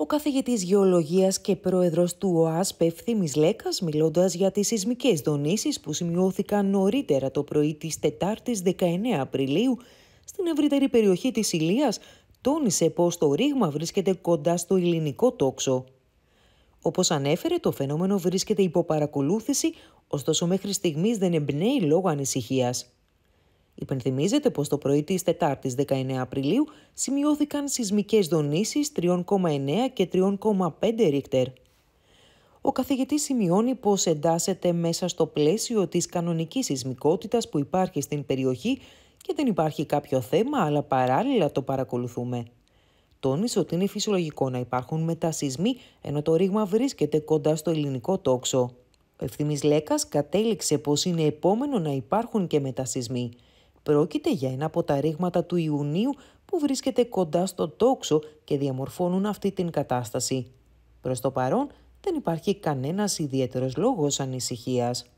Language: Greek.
Ο καθηγητής γεωλογίας και πρόεδρος του ΟΑΣΠ Ευθύνη Λέκας, μιλώντας για τις σεισμικές δονήσεις που σημειώθηκαν νωρίτερα το πρωί της Τετάρτης 19 Απριλίου στην ευρύτερη περιοχή της Ηλίας, τόνισε πως το ρήγμα βρίσκεται κοντά στο ελληνικό τόξο. Όπως ανέφερε, το φαινόμενο βρίσκεται υπό παρακολούθηση, ωστόσο μέχρι στιγμής δεν εμπνέει λόγω ανησυχίας. Υπενθυμίζεται πως το πρωί της Τετάρτης 19 Απριλίου σημειώθηκαν σεισμικές δονήσεις 3,9 και 3,5 ρίχτερ. Ο καθηγητής σημειώνει πως εντάσσεται μέσα στο πλαίσιο της κανονικής σεισμικότητας που υπάρχει στην περιοχή και δεν υπάρχει κάποιο θέμα, αλλά παράλληλα το παρακολουθούμε. Τόνισε ότι είναι φυσιολογικό να υπάρχουν μετασυσμοί, ενώ το ρήγμα βρίσκεται κοντά στο ελληνικό τόξο. Ο Ευθύμης Λέκας κατέληξε πως είναι επόμενο να υπάρχουν και μετασυσμοί. Πρόκειται για ένα από τα ρήγματα του Ιουνίου που βρίσκεται κοντά στο τόξο και διαμορφώνουν αυτή την κατάσταση. Προς το παρόν δεν υπάρχει κανένας ιδιαίτερος λόγος ανησυχίας.